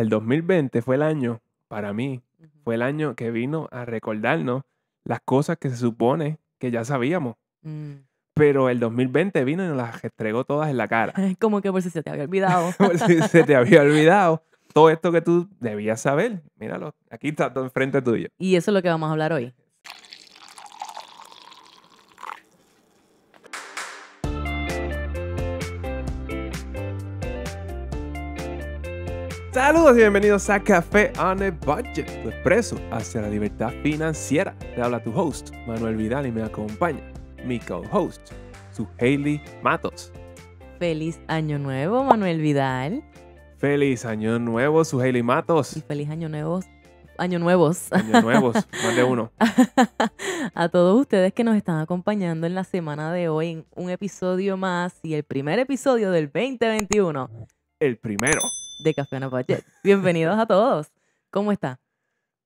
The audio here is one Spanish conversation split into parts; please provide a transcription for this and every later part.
el 2020 fue el año, para mí, fue el año que vino a recordarnos las cosas que se supone que ya sabíamos. Mm. Pero el 2020 vino y nos las entregó todas en la cara. Como que por si se te había olvidado. por si se te había olvidado todo esto que tú debías saber. Míralo, aquí está todo enfrente tuyo. Y eso es lo que vamos a hablar hoy. Saludos y bienvenidos a Café on a Budget, tu expreso hacia la libertad financiera. Te habla tu host, Manuel Vidal, y me acompaña mi co-host, su Hailey Matos. Feliz Año Nuevo, Manuel Vidal. Feliz Año Nuevo, su Hailey Matos. Y feliz Año Nuevo, Año Nuevos. Año Nuevos, más de uno. a todos ustedes que nos están acompañando en la semana de hoy en un episodio más y el primer episodio del 2021. El primero de Café Bienvenidos a todos. ¿Cómo está?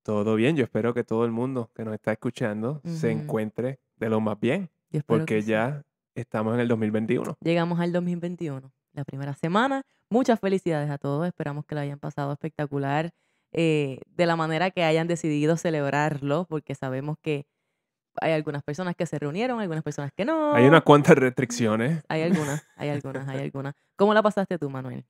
Todo bien. Yo espero que todo el mundo que nos está escuchando se encuentre de lo más bien. Porque ya estamos en el 2021. Llegamos al 2021, la primera semana. Muchas felicidades a todos. Esperamos que lo hayan pasado espectacular. Eh, de la manera que hayan decidido celebrarlo, porque sabemos que hay algunas personas que se reunieron, algunas personas que no. Hay unas cuantas restricciones. Hay algunas, hay algunas, hay algunas. ¿Cómo la pasaste tú, Manuel?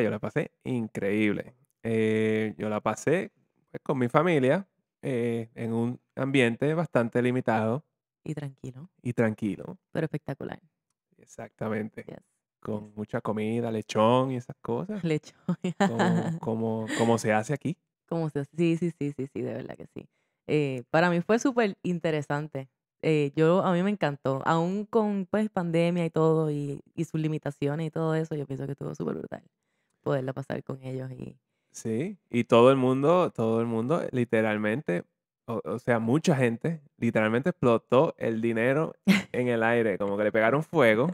yo la pasé increíble. Eh, yo la pasé pues, con mi familia eh, en un ambiente bastante limitado. Y tranquilo. Y tranquilo. Pero espectacular. Exactamente. Con mucha comida, lechón y esas cosas. Lechón. como, se hace aquí. sí, sí, sí, sí, sí, de verdad que sí. Eh, para mí fue súper interesante. yo, a mí me encantó. Aún con pues pandemia y todo y, y sus limitaciones y todo eso, yo pienso que estuvo súper brutal poderla pasar con ellos. Y... Sí, y todo el mundo, todo el mundo literalmente, o, sea, mucha gente literalmente explotó el dinero en el aire, como que le pegaron fuego,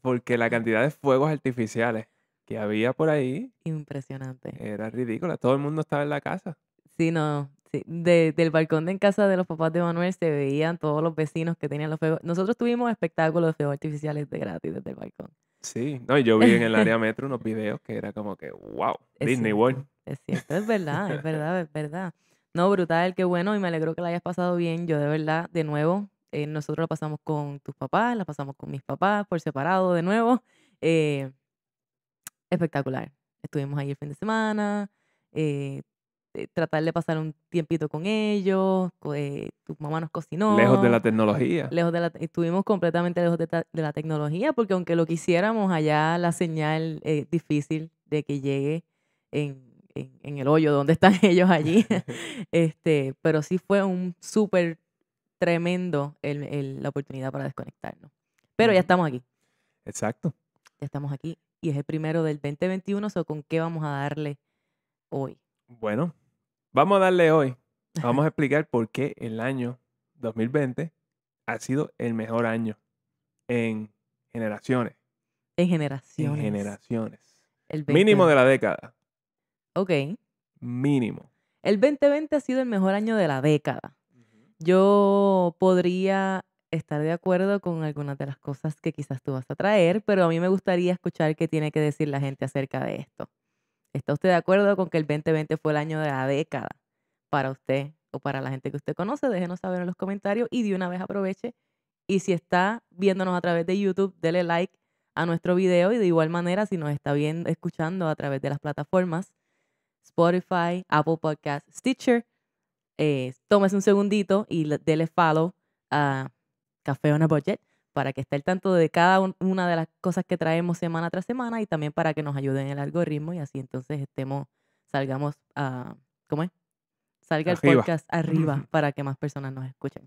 porque la cantidad de fuegos artificiales que había por ahí. Impresionante. Era ridícula, todo el mundo estaba en la casa. Sí, no, del balcón de en casa de los papás de Manuel se veían todos los vecinos que tenían los fuegos. Nosotros tuvimos espectáculos de fuegos artificiales de gratis desde el balcón. Sí, no, yo vi en el área metro unos videos que era como que, wow, Disney World. Es cierto, es verdad, es verdad, es verdad. No, brutal, qué bueno y me alegro que la hayas pasado bien. Yo de verdad, de nuevo, eh, nosotros la pasamos con tus papás, la pasamos con mis papás por separado de nuevo. Eh, espectacular. Estuvimos ahí el fin de semana, eh, este, tratar de pasar un tiempito con ellos, eh, tu mamá nos cocinó. Lejos de la tecnología. Lejos de la, estuvimos completamente lejos de, la tecnología porque aunque lo quisiéramos, allá la señal es difícil de que llegue en, en, el hoyo donde están ellos allí. este, pero sí fue un súper tremendo la oportunidad para desconectarnos. Pero ya estamos aquí. Exacto. Ya estamos aquí y es el primero del 2021, so, ¿con qué vamos a darle hoy? Bueno, Vamos a darle hoy. Vamos a explicar por qué el año 2020 ha sido el mejor año en generaciones. En generaciones. En generaciones. El Mínimo de la década. Ok. Mínimo. El 2020 ha sido el mejor año de la década. Yo podría estar de acuerdo con algunas de las cosas que quizás tú vas a traer, pero a mí me gustaría escuchar qué tiene que decir la gente acerca de esto. ¿Está usted de acuerdo con que el 2020 fue el año de la década para usted o para la gente que usted conoce? Déjenos saber en los comentarios y de una vez aproveche. Y si está viéndonos a través de YouTube, dele like a nuestro video y de igual manera si nos está viendo, escuchando a través de las plataformas Spotify, Apple Podcast, Stitcher, eh, tómese un segundito y dele follow a Café on a Budget para que esté al tanto de cada una de las cosas que traemos semana tras semana y también para que nos ayuden en el algoritmo y así entonces estemos, salgamos a, ¿cómo es? Salga el podcast arriba para que más personas nos escuchen.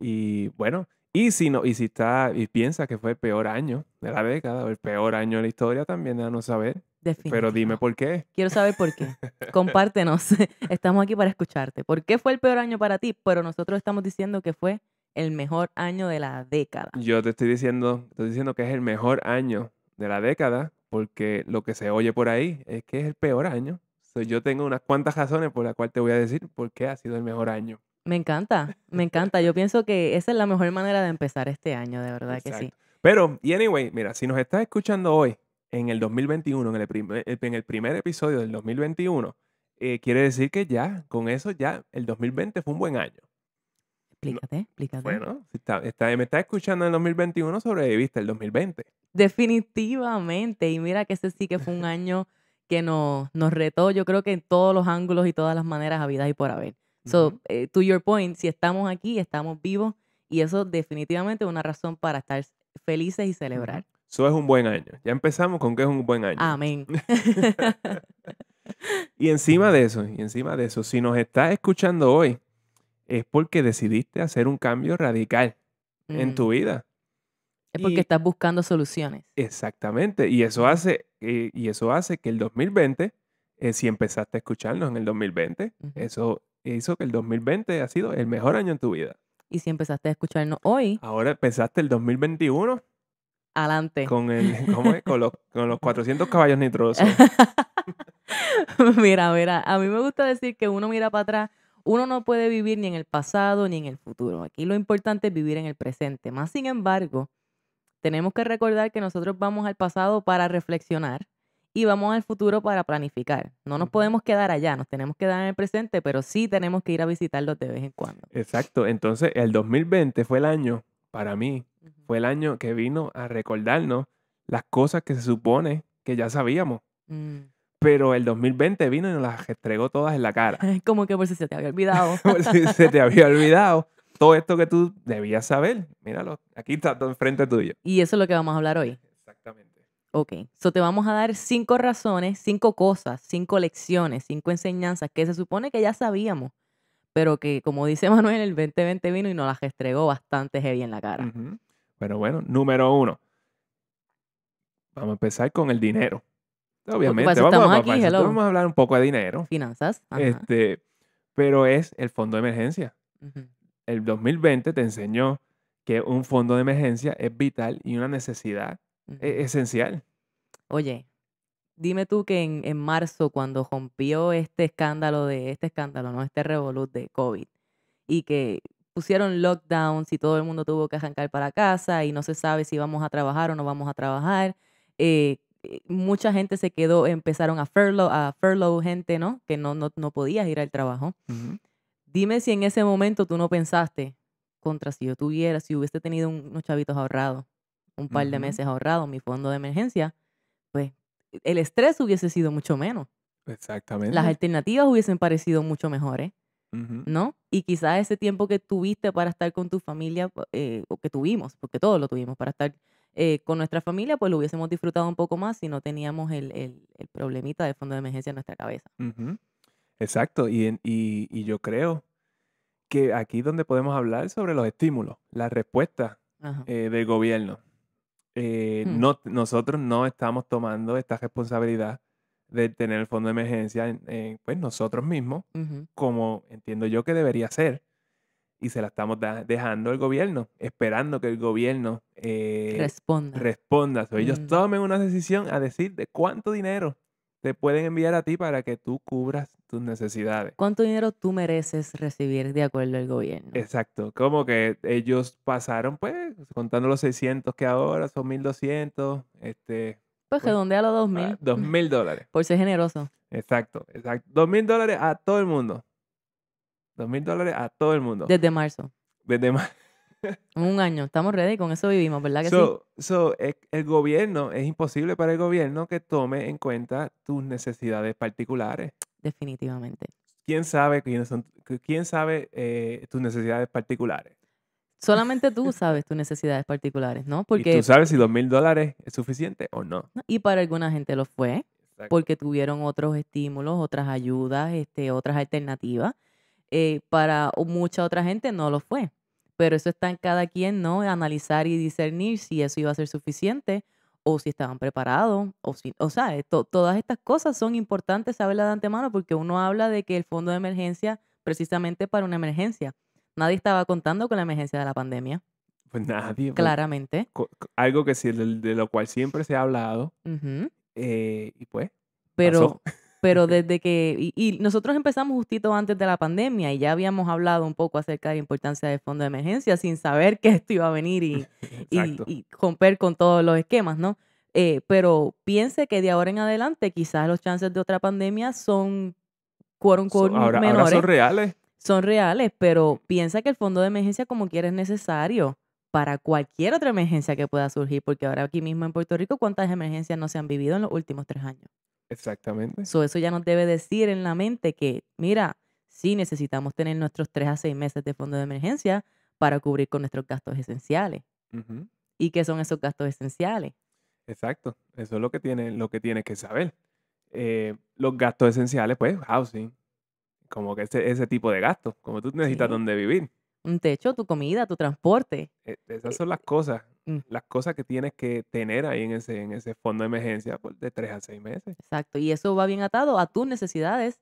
Y bueno, y si no, y si está, y piensa que fue el peor año de la década o el peor año de la historia, también no saber. Pero dime por qué. Quiero saber por qué. Compártenos. Estamos aquí para escucharte. ¿Por qué fue el peor año para ti? Pero nosotros estamos diciendo que fue el mejor año de la década. Yo te estoy diciendo, estoy diciendo que es el mejor año de la década porque lo que se oye por ahí es que es el peor año. yo tengo unas cuantas razones por las cuales te voy a decir por qué ha sido el mejor año. Me encanta, me encanta. Yo pienso que esa es la mejor manera de empezar este año, de verdad que sí. Pero, y anyway, mira, si nos estás escuchando hoy, en el 2021, en el primer, en el primer episodio del 2021, eh, quiere decir que ya, con eso ya, el 2020 fue un buen año. Explícate, explícate. Bueno, si está, está, me estás escuchando en el 2021, sobreviviste el 2020. Definitivamente. Y mira que ese sí que fue un año que nos, nos retó, yo creo que en todos los ángulos y todas las maneras vida y por haber. So, eh, to your point, si estamos aquí, estamos vivos y eso definitivamente es una razón para estar felices y celebrar. Eso es un buen año. Ya empezamos con que es un buen año. Amén. y encima de eso, y encima de eso, si nos estás escuchando hoy es porque decidiste hacer un cambio radical en tu mm. vida. Es porque estás buscando soluciones. Exactamente. Y eso hace, eh, y eso hace que el 2020, eh, si empezaste a escucharnos en el 2020, eso hizo que el 2020 ha sido el mejor año en tu vida. Y si empezaste a escucharnos hoy. Ahora empezaste el 2021. Adelante. Con, el, con, los, con los 400 caballos nitrosos. mira, mira, a mí me gusta decir que uno mira para atrás uno no puede vivir ni en el pasado ni en el futuro. Aquí lo importante es vivir en el presente. Más sin embargo, tenemos que recordar que nosotros vamos al pasado para reflexionar y vamos al futuro para planificar. No nos podemos quedar allá, nos tenemos que quedar en el presente, pero sí tenemos que ir a visitarlos de vez en cuando. Exacto, entonces el 2020 fue el año, para mí, fue el año que vino a recordarnos las cosas que se supone que ya sabíamos. Mm. Pero el 2020 vino y nos las estregó todas en la cara. Como que por si se te había olvidado. por si se te había olvidado todo esto que tú debías saber. Míralo, aquí está todo enfrente tuyo. Y eso es lo que vamos a hablar hoy. Exactamente. Ok, so te vamos a dar cinco razones, cinco cosas, cinco lecciones, cinco enseñanzas que se supone que ya sabíamos, pero que, como dice Manuel, el 2020 vino y nos las estregó bastante heavy en la cara. Pero bueno, número uno. Vamos a empezar con el dinero. Obviamente, vamos, vamos a hablar un poco de dinero. Finanzas. Este, pero es el fondo de emergencia. El 2020 te enseñó que un fondo de emergencia es vital y una necesidad e-, esencial. Oye, dime tú que en, marzo, cuando rompió este escándalo de este escándalo, no este revolut de COVID, y que pusieron lockdowns y todo el mundo tuvo que arrancar para casa y no se sabe si vamos a trabajar o no vamos a trabajar, eh, eh, mucha gente se quedó, empezaron a furlough, a furlough gente, ¿no? Que no, no, no podías ir al trabajo. Dime si en ese momento tú no pensaste, contra si yo tuviera, si hubiese tenido unos chavitos ahorrados, un par de meses ahorrados, mi fondo de emergencia, pues e, el estrés hubiese sido mucho menos. Exactamente. Las alternativas hubiesen parecido mucho mejores, ¿no? Y quizás ese tiempo que tuviste para estar con tu familia, eh, o que tuvimos, porque todos lo tuvimos, para estar eh, con nuestra familia, pues lo hubiésemos disfrutado un poco más si no teníamos el, problemita de fondo de emergencia en nuestra cabeza. Exacto, y, yo creo que aquí donde podemos hablar sobre los estímulos, la respuesta eh, del gobierno. Eh, hmm. no, nosotros no estamos tomando esta responsabilidad de tener el fondo de emergencia, pues nosotros mismos, como entiendo yo que debería ser, y se la estamos dejando al gobierno, esperando que el gobierno eh, responda. respondas. ellos mm. tomen una decisión a decir de cuánto dinero te pueden enviar a ti para que tú cubras tus necesidades. ¿Cuánto dinero tú mereces recibir de acuerdo al gobierno? Exacto, como que ellos pasaron, pues, contando los 600 que ahora son 1200, este... Pues, pues a los 2000. 2000 ah, dólares. Por ser generoso. Exacto, exacto. 2000 dólares a todo el mundo. 2000 dólares a todo el mundo. Desde marzo. Desde marzo un año, estamos ready, con eso vivimos, ¿verdad que sí? So, el, gobierno, es imposible para el gobierno que tome en cuenta tus necesidades particulares. Definitivamente. ¿Quién sabe eh, tus necesidades particulares? Solamente tú sabes tus necesidades particulares, ¿no? Porque tú sabes si dos mil dólares es suficiente o no. Y para alguna gente lo fue, porque tuvieron otros estímulos, otras ayudas, este, otras alternativas. Eh, para mucha otra gente no lo fue. Pero eso está en cada quien, ¿no? Analizar y discernir si eso iba a ser suficiente o si estaban preparados, o, si, o sea, todas estas cosas son importantes saberlas de antemano porque uno habla de que el fondo de emergencia precisamente para una emergencia. Nadie estaba contando con la emergencia de la pandemia. Pues nadie. Pues, Claramente. algo que sí, de, lo cual siempre se ha hablado. Eh, y pues. Pero, pero desde que, y, nosotros empezamos justito antes de la pandemia y ya habíamos hablado un poco acerca de la importancia del fondo de emergencia sin saber que esto iba a venir y, y, romper con todos los esquemas, ¿no? Eh, pero piense que de ahora en adelante quizás los chances de otra pandemia son, quorum, quorum, menores. son reales. Son reales, pero piensa que el fondo de emergencia como quiera es necesario para cualquier otra emergencia que pueda surgir, porque ahora aquí mismo en Puerto Rico, ¿cuántas emergencias no se han vivido en los últimos tres años? Exactamente. eso ya nos debe decir en la mente que, mira, sí necesitamos tener nuestros tres a seis meses de fondo de emergencia para cubrir con nuestros gastos esenciales. ¿Y qué son esos gastos esenciales? Exacto, eso es lo que tiene, lo que, tienes que saber. Eh, los gastos esenciales, pues, housing, como que ese, ese tipo de gastos, como tú necesitas donde vivir. Un techo, tu comida, tu transporte. E, esas eh, son las eh, cosas. Mm. Las cosas que tienes que tener ahí en ese, en ese fondo de emergencia pues, de tres a seis meses. Exacto, y eso va bien atado a tus necesidades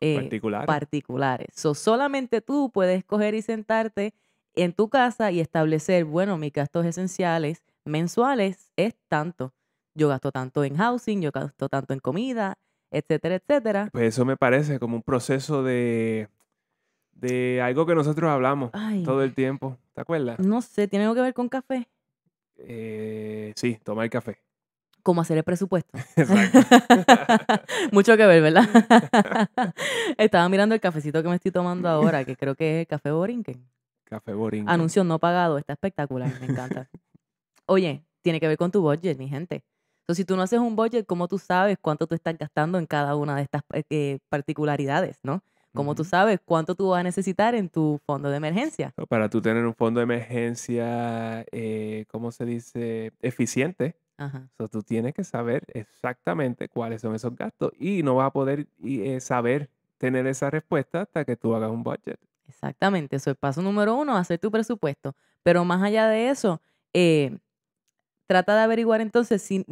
eh, particulares. particulares. solamente tú puedes coger y sentarte en tu casa y establecer, bueno, mis gastos esenciales mensuales es tanto. Yo gasto tanto en housing, yo gasto tanto en comida, etcétera, etcétera. Pues eso me parece como un proceso de, de algo que nosotros hablamos todo el tiempo. ¿Te acuerdas? No sé, tiene algo que ver con café. Eh, sí, tomar café. ¿Cómo hacer el presupuesto. Exacto. Mucho que ver, ¿verdad? Estaba mirando el cafecito que me estoy tomando ahora, que creo que es café Borinquen. Café Borinquen. Anuncio no pagado, está espectacular, me encanta. Oye, tiene que ver con tu budget, mi gente. Entonces, si tú no haces un budget, ¿cómo tú sabes cuánto tú estás gastando en cada una de estas eh, eh, particularidades, no? ¿Cómo tú sabes cuánto tú vas a necesitar en tu fondo de emergencia? Para tú tener un fondo de emergencia, eh, ¿cómo se dice? Eficiente. Ajá. tú tienes que saber exactamente cuáles son esos gastos y no vas a poder eh, saber tener esa respuesta hasta que tú hagas un budget. Exactamente, eso es paso número uno, hacer tu presupuesto. Pero más allá de eso, eh, trata de averiguar entonces si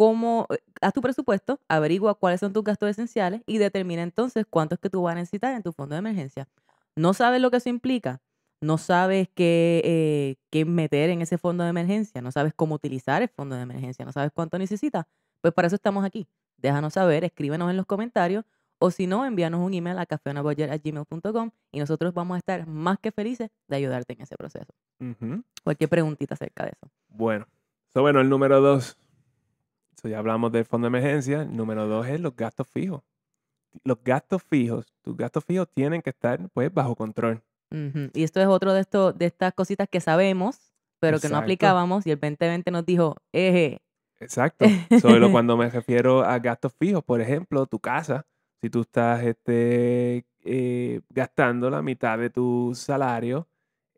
cómo, eh, haz tu presupuesto, averigua cuáles son tus gastos esenciales y determina entonces cuánto es que tú vas a necesitar en tu fondo de emergencia. No sabes lo que eso implica, no sabes eh, qué, meter en ese fondo de emergencia, no sabes cómo utilizar el fondo de emergencia, no sabes cuánto necesitas, pues para eso estamos aquí. Déjanos saber, escríbenos en los comentarios o si no, envíanos un email a gmail.com y nosotros vamos a estar más que felices de ayudarte en ese proceso. Cualquier preguntita acerca de eso. Bueno, bueno, el número dos ya hablamos del fondo de emergencia. Número dos es los gastos fijos. Los gastos fijos, tus gastos fijos tienen que estar pues bajo control. Y esto es otro de, de estas cositas que sabemos, pero que no aplicábamos y el 2020 nos dijo, eje. Exacto. Solo cuando me refiero a gastos fijos, por ejemplo, tu casa, si tú estás este, eh, gastando la mitad de tu salario,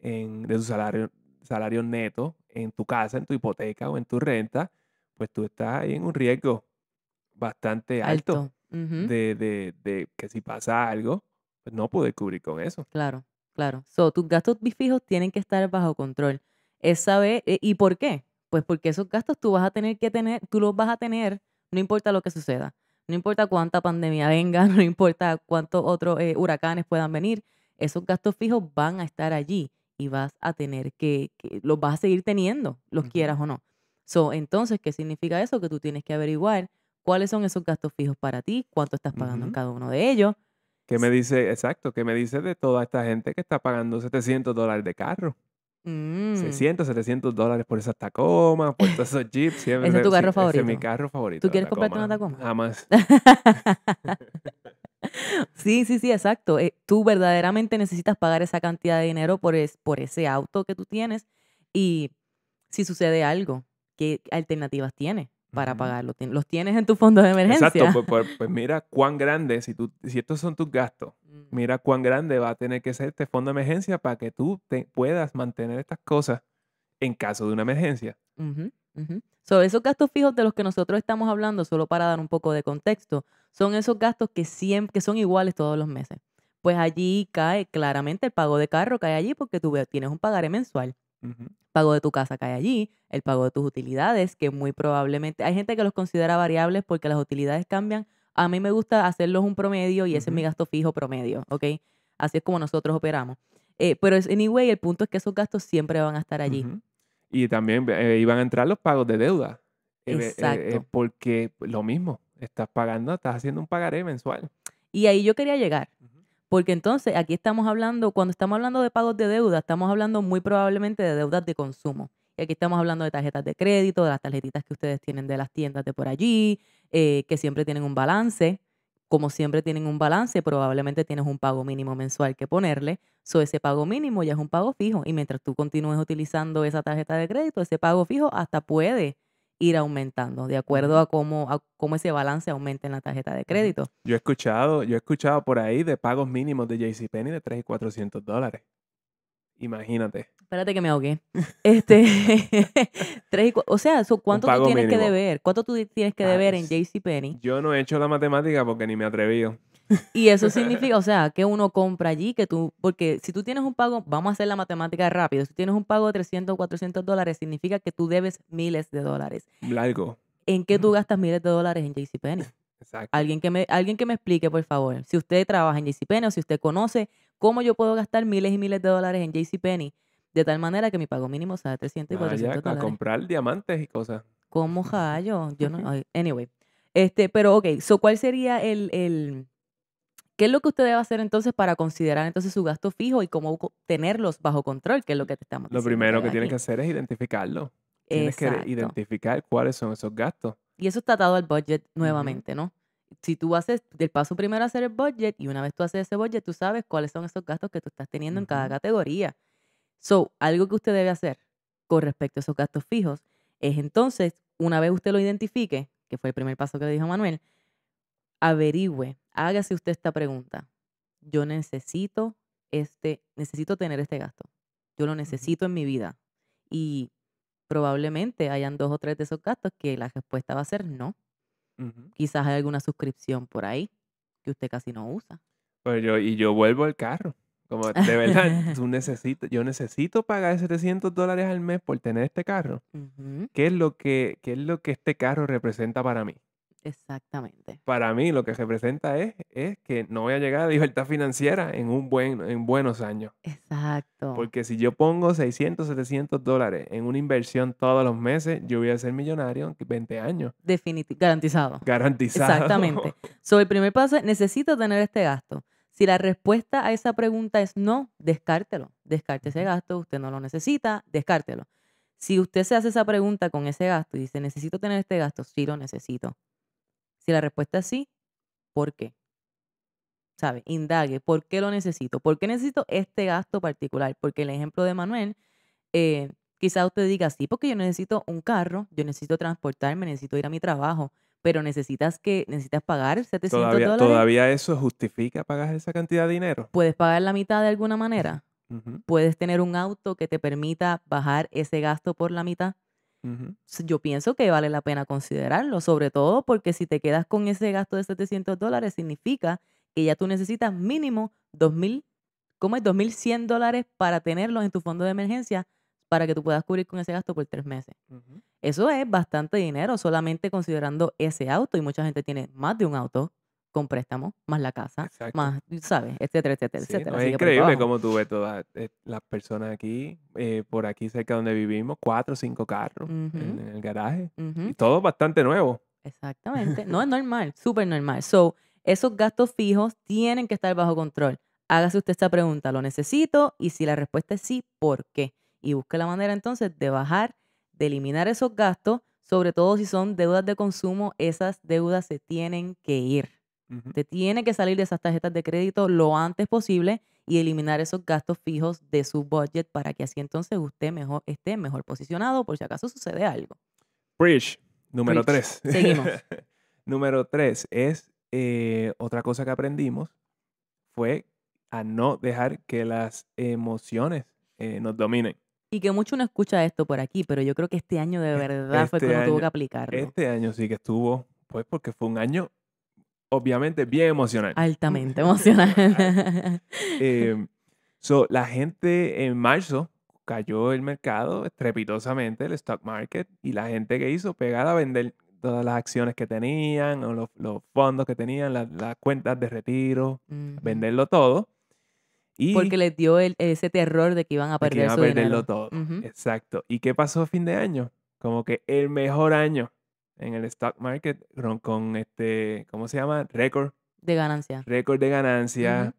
en, de tu salario, salario neto en tu casa, en tu hipoteca o en tu renta, pues tú estás ahí en un riesgo bastante alto, de, que si pasa algo, pues no puedes cubrir con eso. Claro, claro. So, tus gastos fijos tienen que estar bajo control. es e, ¿y por qué? Pues porque esos gastos tú vas a tener que tener, tú los vas a tener, no importa lo que suceda. No importa cuánta pandemia venga, no importa cuántos otros eh, huracanes puedan venir, esos gastos fijos van a estar allí y vas a tener que, los vas a seguir teniendo, los quieras o no entonces, ¿qué significa eso? Que tú tienes que averiguar cuáles son esos gastos fijos para ti, cuánto estás pagando en cada uno de ellos. ¿Qué me dice, exacto, qué me dice de toda esta gente que está pagando 700 dólares de carro? 600, mm. 700 dólares por esas tacomas, por todos esos jeeps. ese es tu carro favorito. es mi carro favorito. ¿Tú quieres comprarte una tacoma? Jamás. sí, sí, sí, exacto. Eh, tú verdaderamente necesitas pagar esa cantidad de dinero por ese auto que tú tienes y si sucede algo, ¿qué alternativas tienes? para pagarlo. Los tienes en tu fondo de emergencia. Exacto, pues, pues, mira cuán grande, si, tú, si estos son tus gastos, mm. mira cuán grande va a tener que ser este fondo de emergencia para que tú te puedas mantener estas cosas en caso de una emergencia. Sobre esos gastos fijos de los que nosotros estamos hablando, solo para dar un poco de contexto, son esos gastos que, siempre, que son iguales todos los meses. Pues allí cae claramente el pago de carro, cae allí porque tú tienes un pagaré mensual Pago de tu casa cae allí, el pago de tus utilidades, que muy probablemente hay gente que los considera variables porque las utilidades cambian. A mí me gusta hacerlos un promedio y ese es mi gasto fijo promedio, ¿ok? Así es como nosotros operamos. Eh, pero anyway, el punto es que esos gastos siempre van a estar allí. Y también eh, iban a entrar los pagos de deuda. Eh, eh, Exacto. porque pues, lo mismo, estás pagando, estás haciendo un pagaré mensual. Y ahí yo quería llegar, porque entonces aquí estamos hablando, cuando estamos hablando de pagos de deuda, estamos hablando muy probablemente de deudas de consumo. Y aquí estamos hablando de tarjetas de crédito, de las tarjetitas que ustedes tienen de las tiendas de por allí, eh, que siempre tienen un balance. Como siempre tienen un balance, probablemente tienes un pago mínimo mensual que ponerle. So, ese pago mínimo ya es un pago fijo. Y mientras tú continúes utilizando esa tarjeta de crédito, ese pago fijo hasta puede ir aumentando, de acuerdo a cómo, cómo ese balance aumenta en la tarjeta de crédito. Yo he escuchado, yo he escuchado por ahí de pagos mínimos de JCPenney de 3 y 400 dólares. Imagínate. Espérate que me ahogué. Este, tres o sea, ¿cuánto tú tienes que deber? ¿Cuánto tú tienes que ah, deber en JCPenney? Yo no he hecho la matemática porque ni me atreví. Y eso significa, o sea, que uno compra allí, que tú, porque si tú tienes un pago, vamos a hacer la matemática rápido, si tienes un pago de 300 o 400 dólares, significa que tú debes miles de dólares. Largo. ¿En qué tú gastas miles de dólares en JCPenney? Exacto. Alguien que, me, alguien que me explique, por favor, si usted trabaja en JCPenney o si usted conoce cómo yo puedo gastar miles y miles de dólares en JCPenney de tal manera que mi pago mínimo sea 300 y 400 dólares. comprar diamantes y cosas. ¿Cómo jayo? Yo no... Anyway. Este, pero, ok, ¿cuál sería el, ¿Qué es lo que usted debe hacer entonces para considerar entonces su gasto fijo y cómo tenerlos bajo control, ¿Qué es lo que te estamos diciendo? Lo primero que tienes que hacer es identificarlo. Tienes que identificar cuáles son esos gastos. Y eso está atado al budget nuevamente, ¿no? Si tú haces del paso primero a hacer el budget y una vez tú haces ese budget, tú sabes cuáles son esos gastos que tú estás teniendo en cada categoría. So, algo que usted debe hacer con respecto a esos gastos fijos es entonces, una vez usted lo identifique, que fue el primer paso que le dijo Manuel, averigüe hágase usted esta pregunta. Yo necesito este, necesito tener este gasto. Yo lo necesito en mi vida. Y probablemente hayan dos o tres de esos gastos que la respuesta va a ser no. Quizás hay alguna suscripción por ahí que usted casi no usa. Pues yo, y yo vuelvo al carro. Como de verdad, necesito, yo necesito pagar 700 dólares al mes por tener este carro. ¿Qué, es lo que, ¿Qué es lo que este carro representa para mí? Exactamente. Para mí lo que representa es, es que no voy a llegar a libertad financiera en, un buen, en buenos años. Exacto. Porque si yo pongo 600, 700 dólares en una inversión todos los meses, yo voy a ser millonario en 20 años. Definitivamente. garantizado. Garantizado. Exactamente. Sobre el primer paso, necesito tener este gasto. Si la respuesta a esa pregunta es no, descártelo. Descarte ese gasto, usted no lo necesita, descártelo. Si usted se hace esa pregunta con ese gasto y dice, necesito tener este gasto, sí lo necesito. Si la respuesta es sí, ¿por qué? ¿Sabe? Indague, ¿por qué lo necesito? ¿Por qué necesito este gasto particular? Porque el ejemplo de Manuel, eh, quizás usted diga, sí, porque yo necesito un carro, yo necesito transportarme, necesito ir a mi trabajo, pero necesitas que necesitas pagar 700 todavía, dólares. ¿Todavía eso justifica pagar esa cantidad de dinero? Puedes pagar la mitad de alguna manera. Puedes tener un auto que te permita bajar ese gasto por la mitad. Yo pienso que vale la pena considerarlo, sobre todo porque si te quedas con ese gasto de 700 dólares, significa que ya tú necesitas mínimo 2.000, ¿cómo es? 2.100 dólares para tenerlos en tu fondo de emergencia para que tú puedas cubrir con ese gasto por tres meses. Eso es bastante dinero solamente considerando ese auto y mucha gente tiene más de un auto con préstamo, más la casa, más, ¿sabes? Etcétera, etcétera, etcétera. es increíble cómo tú ves todas eh, las personas aquí, eh, por aquí cerca donde vivimos, cuatro o cinco carros en, el garaje. Y todo bastante nuevo. Exactamente. No es normal, súper normal. So, esos gastos fijos tienen que estar bajo control. Hágase usted esta pregunta, ¿lo necesito? Y si la respuesta es sí, ¿por qué? Y busque la manera entonces de bajar, de eliminar esos gastos, sobre todo si son deudas de consumo, esas deudas se tienen que ir. Te tiene que salir de esas tarjetas de crédito lo antes posible y eliminar esos gastos fijos de su budget para que así entonces usted mejor, esté mejor posicionado por si acaso sucede algo. Bridge, número 3. tres. Seguimos. número tres es eh, otra cosa que aprendimos fue a no dejar que las emociones eh, nos dominen. Y que mucho uno escucha esto por aquí, pero yo creo que este año de verdad fue cuando este tuvo que aplicarlo. Este año sí que estuvo, pues porque fue un año obviamente bien emocional. Altamente emocional. Eh, so, la gente en marzo cayó el mercado estrepitosamente, el stock market, y la gente que hizo pegar a vender todas las acciones que tenían, o los, fondos que tenían, las, cuentas de retiro, venderlo todo. Y Porque les dio ese terror de que iban a perder que iban a perderlo todo. Exacto. ¿Y qué pasó a fin de año? Como que el mejor año en el stock market con, este, ¿cómo se llama? Récord. De ganancia. Récord de ganancia.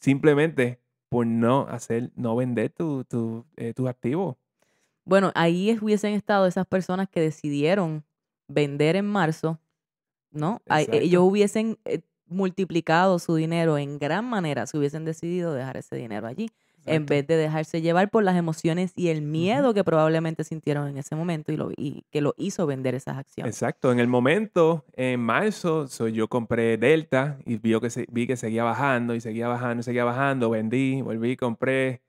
Simplemente por no hacer, no vender tu, tu, eh, tus activos. Bueno, ahí hubiesen estado esas personas que decidieron vender en marzo, ¿no? Eh, ellos hubiesen eh, multiplicado su dinero en gran manera si hubiesen decidido dejar ese dinero allí en vez de dejarse llevar por las emociones y el miedo que probablemente sintieron en ese momento y, lo, y que lo hizo vender esas acciones. Exacto, en el momento, en marzo, yo compré Delta y vi que, se, vi que seguía bajando y seguía bajando y seguía bajando, vendí, volví, compré,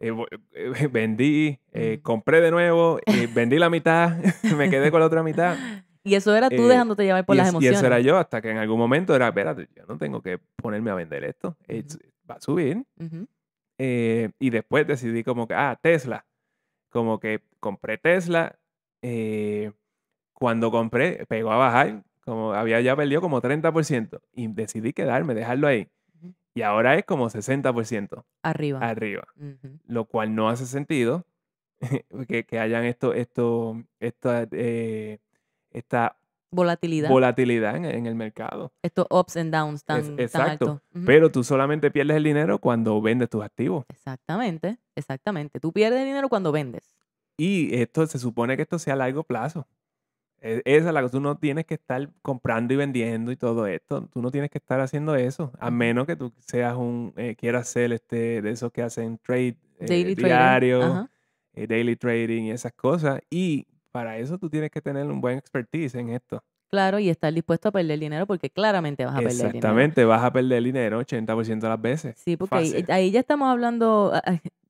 eh, eh, vendí, eh, compré de nuevo, vendí la mitad, me quedé con la otra mitad. Y eso era tú dejándote llevar por las emociones. Y eso era yo, hasta que en algún momento era, espérate, yo no tengo que ponerme a vender esto, va a subir. Eh, y después decidí como que, ah, Tesla. Como que compré Tesla. Eh, cuando compré, pegó a bajar. Como había ya perdido como 30%. Y decidí quedarme, dejarlo ahí. Y ahora es como 60%. Arriba. Arriba. Lo cual no hace sentido que, que hayan esto, esto, esto esta eh, volatilidad. Volatilidad en, el mercado. Estos ups and downs tan, exacto. Pero tú solamente pierdes el dinero cuando vendes tus activos. Exactamente, exactamente. Tú pierdes dinero cuando vendes. Y esto se supone que esto sea a largo plazo. E, esa es la cosa. tú no tienes que estar comprando y vendiendo y todo esto. Tú no tienes que estar haciendo eso, a menos que tú seas un, eh, quieras hacer este, de esos que hacen trade eh, diario, eh, daily trading y esas cosas. Y para eso tú tienes que tener un buen expertise en esto. Claro, y estar dispuesto a perder dinero porque claramente vas a perder dinero. Exactamente, vas a perder dinero 80% de las veces. Sí, porque ahí, ya estamos hablando,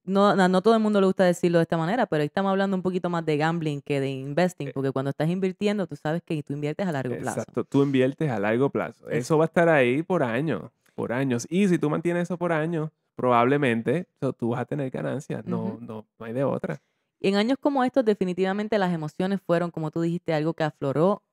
no, no, todo el mundo le gusta decirlo de esta manera, pero ahí estamos hablando un poquito más de gambling que de investing, eh. porque cuando estás invirtiendo tú sabes que tú inviertes a largo plazo. Exacto, tú inviertes a largo plazo. Eso va a estar ahí por años, por años. Y si tú mantienes eso por años, probablemente tú vas a tener ganancias, no, no, no hay de otra en años como estos, definitivamente las emociones fueron, como tú dijiste, algo que afloró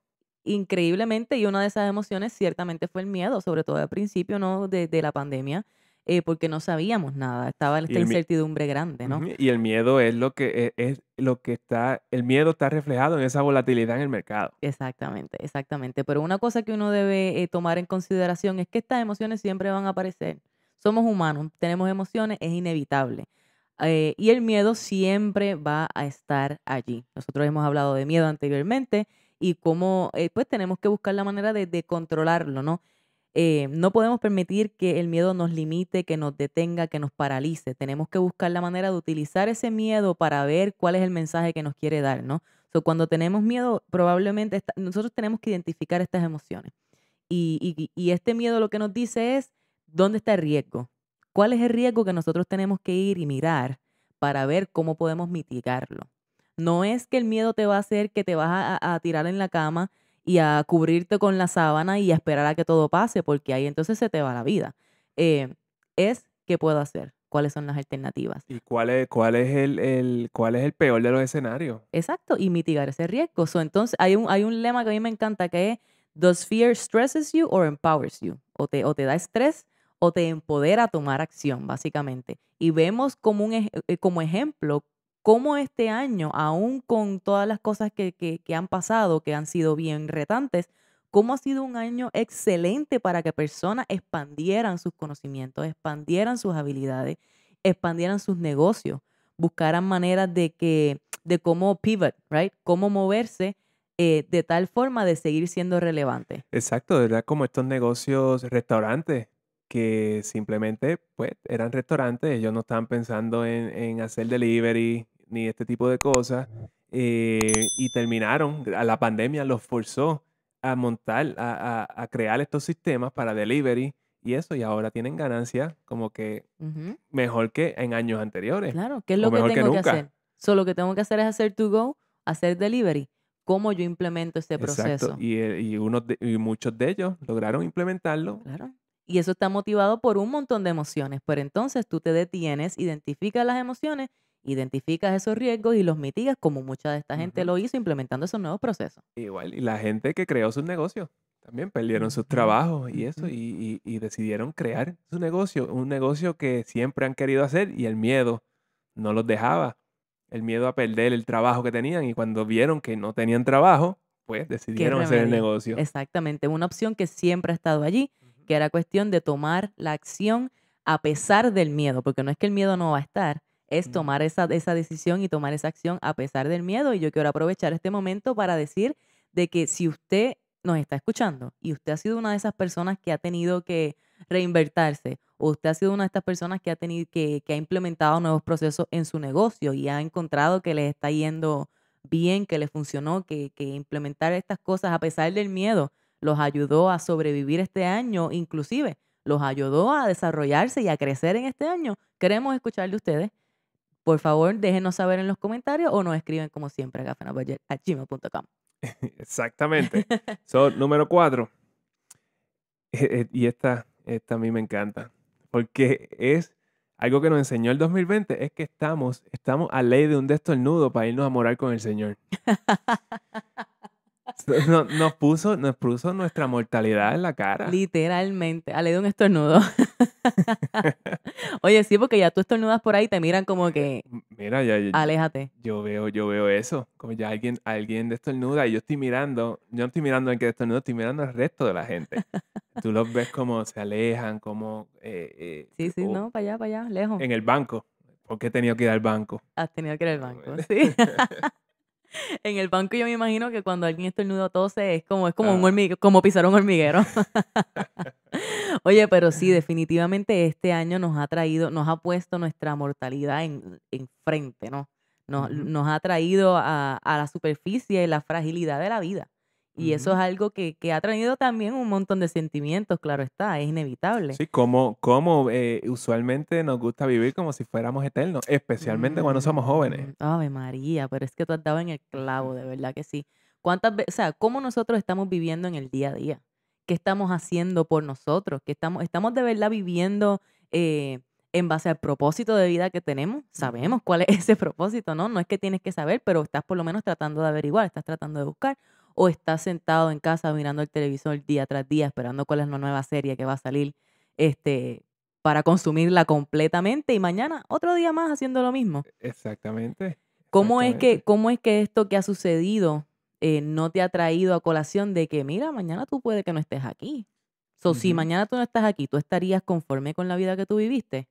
increíblemente y una de esas emociones ciertamente fue el miedo, sobre todo al principio ¿no? de, la pandemia. Eh, porque no sabíamos nada, estaba esta incertidumbre grande, ¿no? Y el miedo es lo que es, lo que está, el miedo está reflejado en esa volatilidad en el mercado. Exactamente, exactamente. Pero una cosa que uno debe eh, tomar en consideración es que estas emociones siempre van a aparecer. Somos humanos, tenemos emociones, es inevitable. Eh, y el miedo siempre va a estar allí. Nosotros hemos hablado de miedo anteriormente y cómo eh, pues tenemos que buscar la manera de, controlarlo, ¿no? Eh, no podemos permitir que el miedo nos limite, que nos detenga, que nos paralice. Tenemos que buscar la manera de utilizar ese miedo para ver cuál es el mensaje que nos quiere dar, ¿no? cuando tenemos miedo, probablemente nosotros tenemos que identificar estas emociones. y este miedo lo que nos dice es, ¿dónde está el riesgo? ¿Cuál es el riesgo que nosotros tenemos que ir y mirar para ver cómo podemos mitigarlo? No es que el miedo te va a hacer que te vas a, tirar en la cama y a cubrirte con la sábana y a esperar a que todo pase, porque ahí entonces se te va la vida. Eh, es qué puedo hacer, cuáles son las alternativas. ¿Y cuál es, cuál es, el, cuál es el peor de los escenarios? Exacto, y mitigar ese riesgo. So, entonces, hay un, hay un lema que a mí me encanta que es, ¿Does fear stresses you or empowers you? O te, o te da estrés o te empodera a tomar acción, básicamente. Y vemos como, un, eh, como ejemplo cómo este año, aún con todas las cosas que, han pasado, que han sido bien retantes, cómo ha sido un año excelente para que personas expandieran sus conocimientos, expandieran sus habilidades, expandieran sus negocios, buscaran maneras de que de cómo pivot, right? Cómo moverse eh, de tal forma de seguir siendo relevante. Exacto, ¿verdad? Como estos negocios, restaurantes, que simplemente pues eran restaurantes, ellos no estaban pensando en, hacer delivery ni este tipo de cosas eh, y terminaron, la pandemia los forzó a montar, a, crear estos sistemas para delivery y eso, y ahora tienen ganancias como que mejor que en años anteriores. Claro, ¿qué es lo que tengo que, hacer? Solo lo que tengo que hacer es hacer to go, hacer delivery. ¿Cómo yo implemento este proceso? Exacto. Y, eh, y, y muchos de ellos lograron implementarlo. Claro. Y eso está motivado por un montón de emociones, pero entonces tú te detienes, identificas las emociones, identificas esos riesgos y los mitigas como mucha de esta gente lo hizo implementando esos nuevos procesos. Igual, y la gente que creó sus negocios también perdieron sus trabajos y eso, y, decidieron crear su negocio, un negocio que siempre han querido hacer y el miedo no los dejaba, el miedo a perder el trabajo que tenían y cuando vieron que no tenían trabajo, pues decidieron hacer el negocio. Exactamente, una opción que siempre ha estado allí, que era cuestión de tomar la acción a pesar del miedo, porque no es que el miedo no va a estar, es mm. tomar esa, esa decisión y tomar esa acción a pesar del miedo. Y yo quiero aprovechar este momento para decir de que si usted nos está escuchando y usted ha sido una de esas personas que ha tenido que reinvertirse o usted ha sido una de estas personas que ha, tenido, que, ha implementado nuevos procesos en su negocio y ha encontrado que le está yendo bien, que le funcionó, que implementar estas cosas a pesar del miedo los ayudó a sobrevivir este año, inclusive los ayudó a desarrollarse y a crecer en este año. Queremos escuchar de ustedes. Por favor, déjenos saber en los comentarios o nos escriben como siempre a Exactamente. So, número cuatro. Eh, eh, y esta, esta a mí me encanta, porque es algo que nos enseñó el 2020, es que estamos, estamos a ley de un destornudo para irnos a morar con el Señor. nos, puso, nos puso nuestra mortalidad en la cara. Literalmente. Ale de un estornudo. Oye, sí, porque ya tú estornudas por ahí y te miran como que. Mira, ya. Aléjate. Yo veo, yo veo eso. Como ya alguien, alguien estornuda y yo estoy mirando. Yo no estoy mirando en que estornudo, estoy mirando al resto de la gente. tú los ves como se alejan, como. Eh, eh sí, sí, no, para allá, para allá, lejos. En el banco. Porque he tenido que ir al banco. Has tenido que ir al banco, sí. en el banco yo me imagino que cuando alguien estornuda tose es como es como un ah. como pisar un hormiguero. Oye, pero sí, definitivamente este año nos ha traído, nos ha puesto nuestra mortalidad en, frente, ¿no? Nos, nos ha traído a, a, la superficie la fragilidad de la vida. Y eso es algo que, que, ha traído también un montón de sentimientos, claro está, es inevitable. Sí, como, como eh, usualmente nos gusta vivir como si fuéramos eternos, especialmente cuando somos jóvenes. Mm, ave María, pero es que tú has dado en el clavo, de verdad que sí. ¿Cuántas veces, o sea, cómo nosotros estamos viviendo en el día a día? ¿Qué estamos haciendo por nosotros? ¿Qué estamos, estamos de verdad viviendo eh, en base al propósito de vida que tenemos? Sabemos cuál es ese propósito, ¿no? No es que tienes que saber, pero estás por lo menos tratando de averiguar, estás tratando de buscar o estás sentado en casa mirando el televisor día tras día esperando cuál es la nueva serie que va a salir este, para consumirla completamente y mañana otro día más haciendo lo mismo. E, exactamente. ¿Cómo, es que, ¿Cómo es que esto que ha sucedido eh, no te ha traído a colación de que, mira, mañana tú puede que no estés aquí? So, Si mañana tú no estás aquí, ¿tú estarías conforme con la vida que tú viviste?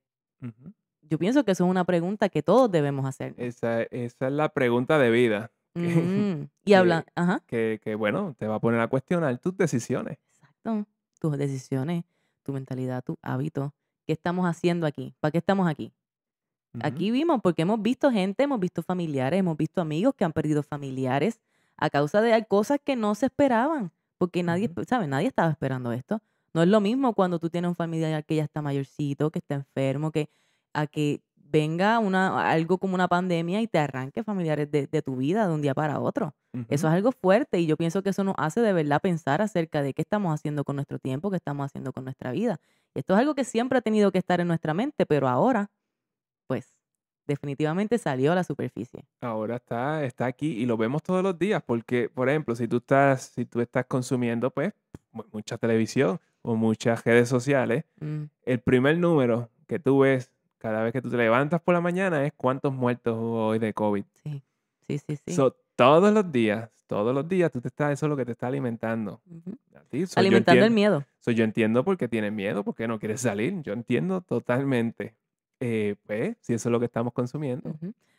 Yo pienso que eso es una pregunta que todos debemos hacer. Esa, esa es la pregunta de vida. Mm, y habla, que, bueno, te va a poner a cuestionar tus decisiones. Exacto, tus decisiones, tu mentalidad, tu hábito. ¿Qué estamos haciendo aquí? ¿Para qué estamos aquí? Aquí vimos, porque hemos visto gente, hemos visto familiares, hemos visto amigos que han perdido familiares a causa de cosas que no se esperaban, porque nadie, pues, ¿sabes? Nadie estaba esperando esto. No es lo mismo cuando tú tienes un familiar que ya está mayorcito, que está enfermo, que a que venga una, algo como una pandemia y te arranque familiares de, tu vida de un día para otro. Eso es algo fuerte y yo pienso que eso nos hace de verdad pensar acerca de qué estamos haciendo con nuestro tiempo, qué estamos haciendo con nuestra vida. Esto es algo que siempre ha tenido que estar en nuestra mente, pero ahora, pues, definitivamente salió a la superficie. Ahora está, está aquí y lo vemos todos los días porque, por ejemplo, si tú estás, si tú estás consumiendo, pues, mucha televisión o muchas redes sociales, mm. el primer número que tú ves cada vez que tú te levantas por la mañana es cuántos muertos hoy de COVID. Sí, sí, sí. sí. todos los días, todos los días, tú te estás, eso es lo que te está alimentando. alimentando el miedo. yo entiendo por qué tienes miedo, por qué no quieres salir. Yo entiendo totalmente. Eh, pues, si eso es lo que estamos consumiendo.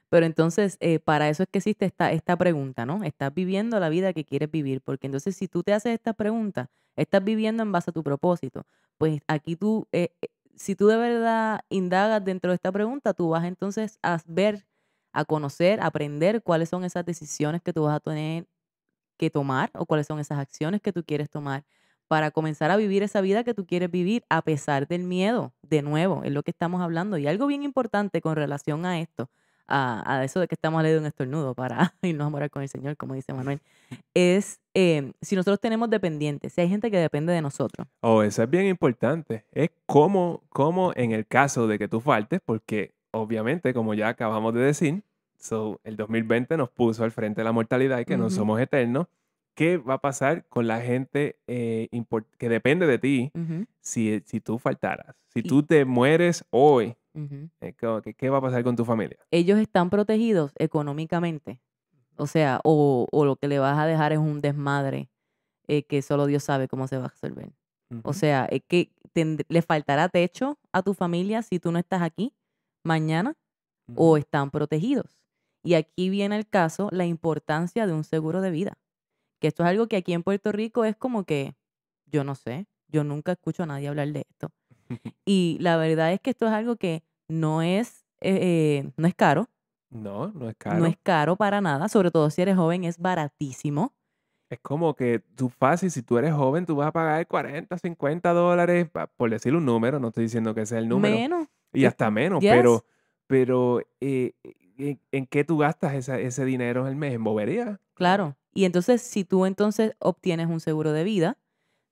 Pero entonces, eh, para eso es que existe esta, esta pregunta, ¿no? Estás viviendo la vida que quieres vivir, porque entonces si tú te haces esta pregunta, estás viviendo en base a tu propósito, pues aquí tú eh, si tú de verdad indagas dentro de esta pregunta, tú vas entonces a ver, a conocer, a aprender cuáles son esas decisiones que tú vas a tener que tomar o cuáles son esas acciones que tú quieres tomar para comenzar a vivir esa vida que tú quieres vivir a pesar del miedo, de nuevo, es lo que estamos hablando. Y algo bien importante con relación a esto, a, eso de que estamos leyendo un estornudo para irnos a morar con el Señor, como dice Manuel, es em, si nosotros tenemos dependientes, si hay gente que depende de nosotros. Oh, eso es bien importante. Es como, como en el caso de que tú faltes, porque obviamente, como ya acabamos de decir, el 2020 nos puso al frente de la mortalidad y que no somos eternos. ¿Qué va a pasar con la gente eh, que depende de ti si, si tú faltaras? Si tú te mueres hoy, eh, ¿Qué, va a pasar con tu familia? Ellos están protegidos económicamente. O sea, o, lo que le vas a dejar es un desmadre eh, que solo Dios sabe cómo se va a resolver. O sea, es que le faltará techo a tu familia si tú no estás aquí mañana o están protegidos. Y aquí viene el caso, la importancia de un seguro de vida. Que esto es algo que aquí en Puerto Rico es como que, yo no sé, yo nunca escucho a nadie hablar de esto. Y la verdad es que esto es algo que no es, eh, eh, no es caro. No, no es caro. No es caro para nada, sobre todo si eres joven, es baratísimo. Es como que tú fácil, si tú eres joven, tú vas a pagar 40, 50 dólares, por decir un número, no estoy diciendo que sea el número. Menos. Y hasta menos, pero, pero eh, ¿en, qué tú gastas ese dinero el mes? ¿En bobería? Claro. Y entonces, si tú entonces obtienes un seguro de vida,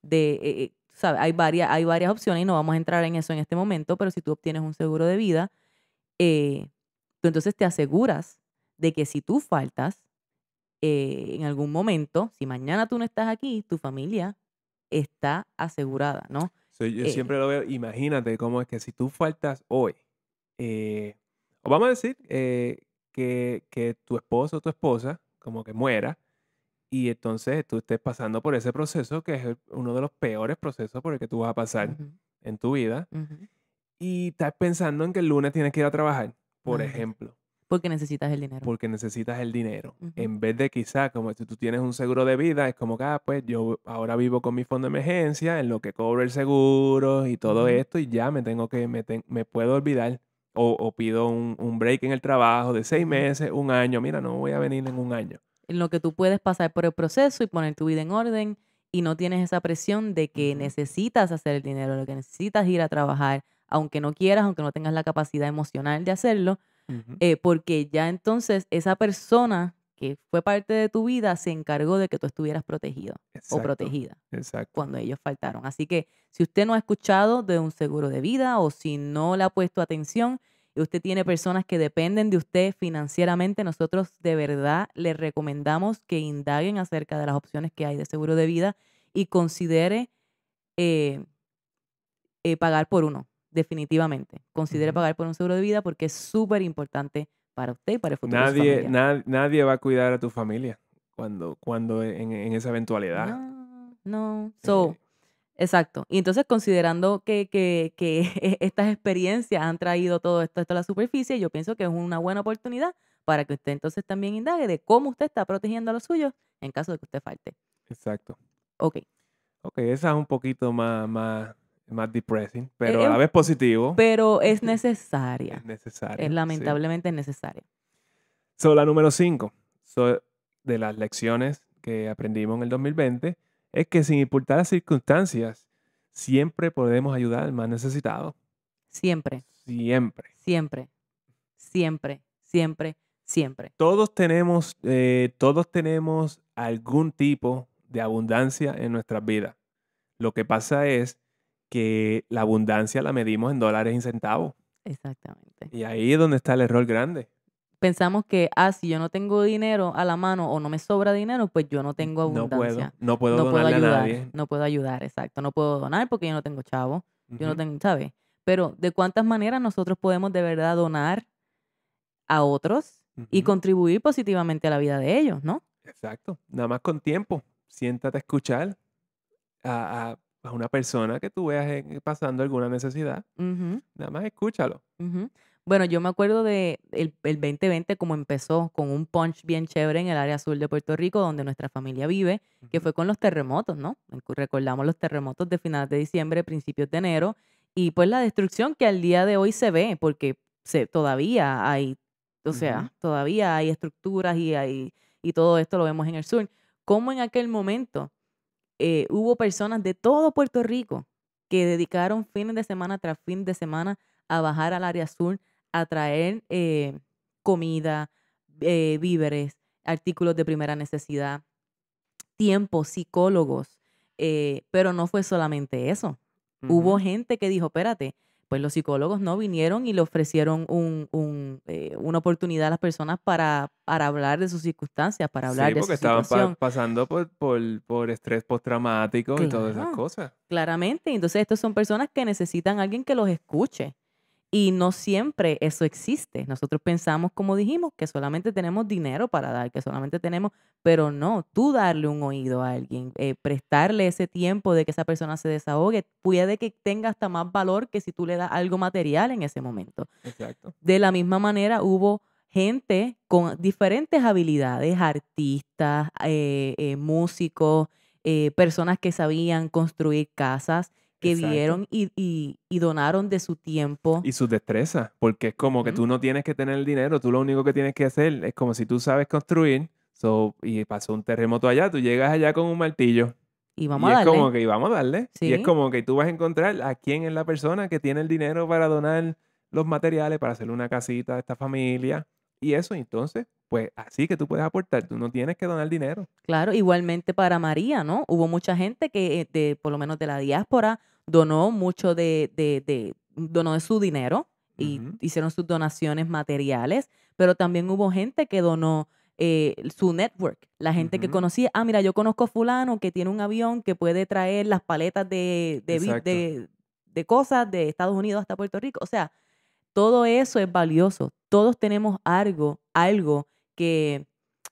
de, hay, varias, hay varias opciones y no vamos a entrar en eso en este momento, pero si tú obtienes un seguro de vida, eh, tú entonces te aseguras de que si tú faltas eh, en algún momento, si mañana tú no estás aquí, tu familia está asegurada, ¿no? yo eh, siempre lo veo, imagínate cómo es que si tú faltas hoy, o vamos a decir que, que tu esposo o tu esposa, como que muera, y entonces tú estés pasando por ese proceso que es uno de los peores procesos por el que tú vas a pasar en tu vida y estás pensando en que el lunes tienes que ir a trabajar, por ejemplo. Porque necesitas el dinero. Porque necesitas el dinero. En vez de quizás como si tú tienes un seguro de vida, es como que, ah, pues yo ahora vivo con mi fondo de emergencia, en lo que cobro el seguro y todo esto, y ya me tengo que, me, me puedo olvidar. O, pido un, un, break en el trabajo de seis meses, un año. Mira, no voy a venir en un año en lo que tú puedes pasar por el proceso y poner tu vida en orden y no tienes esa presión de que necesitas hacer el dinero, lo que necesitas ir a trabajar, aunque no quieras, aunque no tengas la capacidad emocional de hacerlo, eh, porque ya entonces esa persona que fue parte de tu vida se encargó de que tú estuvieras protegido o protegida exacto. cuando ellos faltaron. Así que si usted no ha escuchado de un seguro de vida o si no le ha puesto atención, y usted tiene personas que dependen de usted financieramente, nosotros de verdad le recomendamos que indaguen acerca de las opciones que hay de seguro de vida y considere eh, eh, pagar por uno, definitivamente. Considere pagar por un seguro de vida porque es súper importante para usted y para el futuro. Nadie, de su na nadie va a cuidar a tu familia cuando, cuando en, esa eventualidad. No, no. Eh, so, Exacto. Y entonces, considerando que, estas experiencias han traído todo esto, a la superficie, yo pienso que es una buena oportunidad para que usted entonces también indague de cómo usted está protegiendo a los suyos en caso de que usted falte. Exacto. Ok. Ok, esa es un poquito más, más, más depressing, eh, pero a la em, vez positivo. Pero es necesaria. Es necesaria. Es lamentablemente necesaria. So, la número 5, so, de las lecciones que aprendimos en el 2020 es que sin importar las circunstancias, siempre podemos ayudar al más necesitado. Siempre. Siempre. Siempre. Siempre. Siempre. Siempre. Todos tenemos, eh, todos tenemos algún tipo de abundancia en nuestras vidas. Lo que pasa es que la abundancia la medimos en dólares y centavos. Exactamente. Y ahí es donde está el error grande pensamos que, ah, si yo no tengo dinero a la mano o no me sobra dinero, pues yo no tengo abundancia. No puedo, no puedo, ayudar, No puedo ayudar, exacto. No puedo donar porque yo no tengo chavo. Yo no tengo, ¿sabes? Pero de cuántas maneras nosotros podemos de verdad donar a otros y contribuir positivamente a la vida de ellos, ¿no? Exacto. Nada más con tiempo. Siéntate a escuchar a, a una persona que tú veas eh, pasando alguna necesidad, nada más escúchalo. Bueno, yo me acuerdo de el, 2020 como empezó con un punch bien chévere en el área sur de Puerto Rico, donde nuestra familia vive, que fue con los terremotos, ¿no? Recordamos los terremotos de finales de diciembre, principios de enero, y pues la destrucción que al día de hoy se ve, porque se, todavía hay, o sea, todavía hay estructuras y, hay, y todo esto lo vemos en el sur. ¿Cómo en aquel momento eh, hubo personas de todo Puerto Rico que dedicaron fines de semana tras fin de semana a bajar al área sur, a traer eh, comida, eh, víveres, artículos de primera necesidad, tiempo, psicólogos. Eh, pero no fue solamente eso. Hubo gente que dijo, espérate, pues los psicólogos no vinieron y le ofrecieron una oportunidad a las personas para, hablar de sus circunstancias, para hablar de su situación. porque estaban pasando por, por, estrés postraumático y todas esas cosas. Claramente. Entonces, estas son personas que necesitan a alguien que los escuche. Y no siempre eso existe. Nosotros pensamos, como dijimos, que solamente tenemos dinero para dar, que solamente tenemos, pero no, tú darle un oído a alguien, eh, prestarle ese tiempo de que esa persona se desahogue, puede que tenga hasta más valor que si tú le das algo material en ese momento. De la misma manera hubo gente con diferentes habilidades, artistas, eh, eh, músicos, personas que sabían construir casas que vieron dieron y, donaron de su tiempo. Y su destreza. porque es como que tú no tienes que tener el dinero, tú lo único que tienes que hacer es como si tú sabes construir so, y pasó un terremoto allá, tú llegas allá con un martillo. Y vamos a darle. Es como que y a darle. Y es como que tú vas a encontrar a quién es la persona que tiene el dinero para donar los materiales, para hacer una casita a esta familia. Y eso, entonces, pues así que tú puedes aportar, tú no tienes que donar dinero. Claro, igualmente para María, ¿no? Hubo mucha gente que, eh, por lo menos de la diáspora, donó mucho de, donó de su dinero y hicieron sus donaciones materiales, pero también hubo gente que donó eh, su network, la gente que conocía, ah, mira, yo conozco a fulano que tiene un avión que puede traer las paletas de, de, de cosas de Estados Unidos hasta Puerto Rico. O sea, todo eso es valioso. Todos tenemos algo, algo que,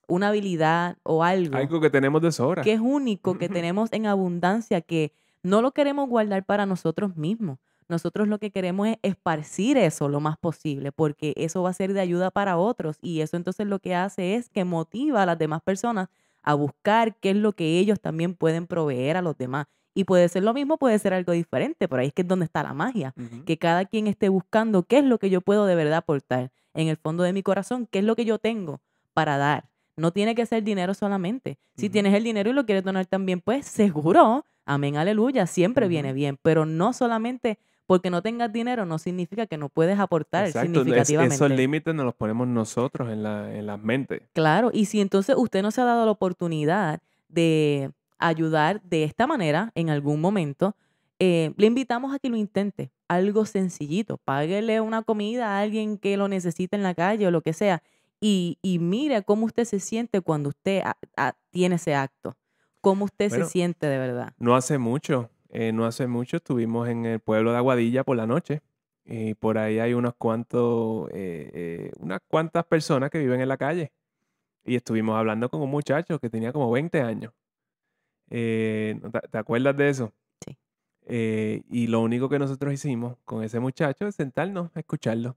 una habilidad o algo. Algo que tenemos de sobra. Que es único, que tenemos en abundancia, que no lo queremos guardar para nosotros mismos. Nosotros lo que queremos es esparcir eso lo más posible, porque eso va a ser de ayuda para otros y eso entonces lo que hace es que motiva a las demás personas a buscar qué es lo que ellos también pueden proveer a los demás. Y puede ser lo mismo, puede ser algo diferente, por ahí es que es donde está la magia, que cada quien esté buscando qué es lo que yo puedo de verdad aportar en el fondo de mi corazón, qué es lo que yo tengo para dar. No tiene que ser dinero solamente. Si tienes el dinero y lo quieres donar también, pues seguro, Amén, aleluya, siempre viene bien, pero no solamente porque no tengas dinero no significa que no puedes aportar significativamente. Es, esos límites nos los ponemos nosotros en, la, en Claro, y si entonces usted no se ha dado la oportunidad de ayudar de esta manera en algún momento, eh, le invitamos a que lo intente. Algo sencillito, páguele una comida a alguien que lo necesite en la calle o lo que sea. Y, mire cómo usted se siente cuando usted tiene ese acto cómo usted se siente de verdad. No hace mucho, eh, no hace mucho estuvimos en el pueblo de Aguadilla por la noche. Y por ahí hay unos cuantos, eh, eh, unas cuantas personas que viven en la calle. Y estuvimos hablando con un muchacho que tenía como 20 años. ¿te, acuerdas de eso? Sí. y lo único que nosotros hicimos con ese muchacho es sentarnos a escucharlo.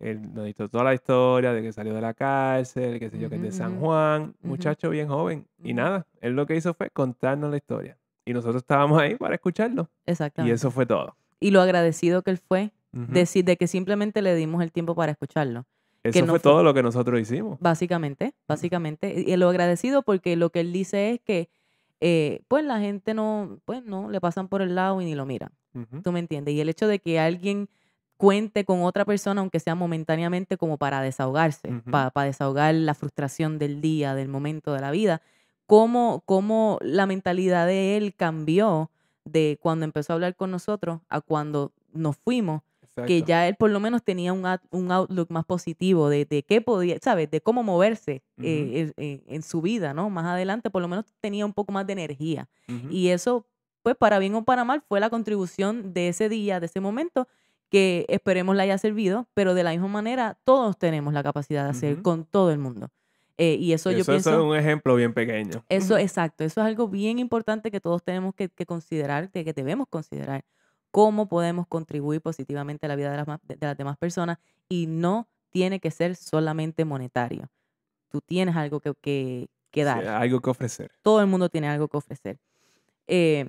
Él nos hizo toda la historia de que salió de la cárcel, qué sé yo, que es de San Juan, muchacho bien joven. Y nada, él lo que hizo fue contarnos la historia. Y nosotros estábamos ahí para escucharlo. Exactamente. Y eso fue todo. Y lo agradecido que él fue, decir de que simplemente le dimos el tiempo para escucharlo. Eso fue, todo lo que nosotros hicimos. Básicamente, básicamente. Y lo agradecido porque lo que él dice es que, eh, pues la gente no, pues no, le pasan por el lado y ni lo miran. ¿Tú me entiendes? Y el hecho de que alguien cuente con otra persona, aunque sea momentáneamente, como para desahogarse, para desahogar la frustración del día, del momento de la vida. ¿Cómo, cómo la mentalidad de él cambió de cuando empezó a hablar con nosotros a cuando nos fuimos? Que ya él por lo menos tenía un, outlook más positivo de, de, qué podía, ¿sabes? De cómo moverse eh, e, e, en su vida, ¿no? Más adelante, por lo menos tenía un poco más de energía. Y eso, pues para bien o para mal, fue la contribución de ese día, de ese momento, que esperemos le haya servido, pero de la misma manera todos tenemos la capacidad de hacer con todo el mundo. Eh, y eso, yo pienso... Eso es un ejemplo bien pequeño. Eso, exacto. Eso es algo bien importante que todos tenemos que, considerar, que, debemos considerar, cómo podemos contribuir positivamente a la vida de las, demás personas y no tiene que ser solamente monetario. Tú tienes algo que, dar. algo que ofrecer. Todo el mundo tiene algo que ofrecer. Eh,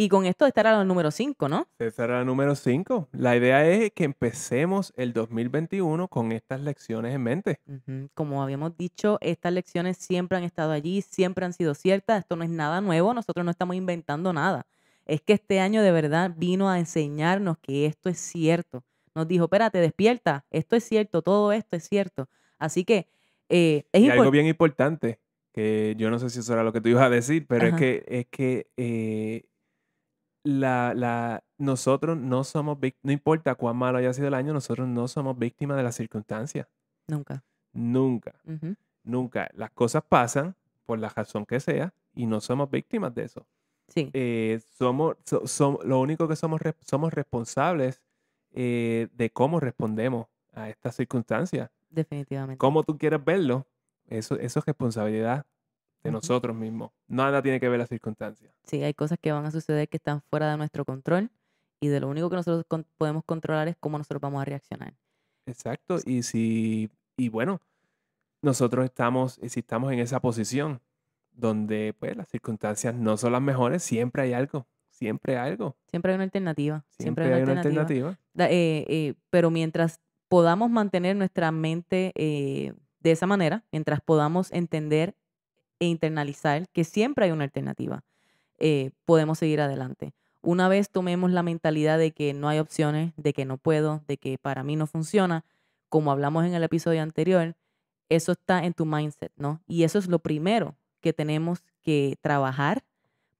y con esto estará la número 5, ¿no? Estará la número 5. La idea es que empecemos el 2021 con estas lecciones en mente. Como habíamos dicho, estas lecciones siempre han estado allí, siempre han sido ciertas. Esto no es nada nuevo, nosotros no estamos inventando nada. Es que este año de verdad vino a enseñarnos que esto es cierto. Nos dijo, espérate, despierta, esto es cierto, todo esto es cierto. Así que eh, es algo bien importante, que yo no sé si eso era lo que tú ibas a decir, pero es que, es que eh, la, nosotros no somos, no importa cuán malo haya sido el año, nosotros no somos víctimas de las circunstancias. Nunca. Nunca. Nunca. Las cosas pasan por la razón que sea y no somos víctimas de eso. Sí. Eh, somos, lo único que somos, somos responsables eh, de cómo respondemos a estas circunstancias. Definitivamente. como tú quieres verlo, eso, eso es responsabilidad de nosotros mismos. Nada tiene que ver las circunstancias. Sí, hay cosas que van a suceder que están fuera de nuestro control y de lo único que nosotros podemos controlar es cómo nosotros vamos a reaccionar. Exacto, y si, bueno, nosotros estamos, eh, si estamos en esa posición donde pues las circunstancias no son las mejores, siempre hay algo, siempre hay algo. Siempre hay una alternativa. Siempre, hay, una alternativa. Eh, eh, pero mientras podamos mantener nuestra mente de esa manera, mientras podamos entender e internalizar que siempre hay una alternativa, eh, podemos seguir adelante. Una vez tomemos la mentalidad de que no hay opciones, de que no puedo, de que para mí no funciona, como hablamos en el episodio anterior, eso está en tu mindset, ¿no? Y eso es lo primero que tenemos que trabajar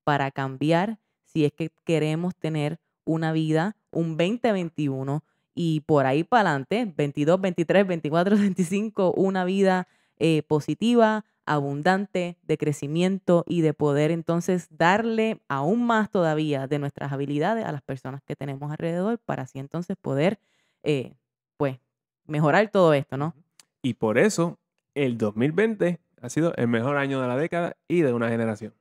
para cambiar si es que queremos tener una vida, un 2021 y por ahí para adelante, 22, 23, 24, 25, una vida eh, positiva, abundante de crecimiento y de poder entonces darle aún más todavía de nuestras habilidades a las personas que tenemos alrededor para así entonces poder, eh, pues, mejorar todo esto, ¿no? Y por eso el 2020 ha sido el mejor año de la década y de una generación.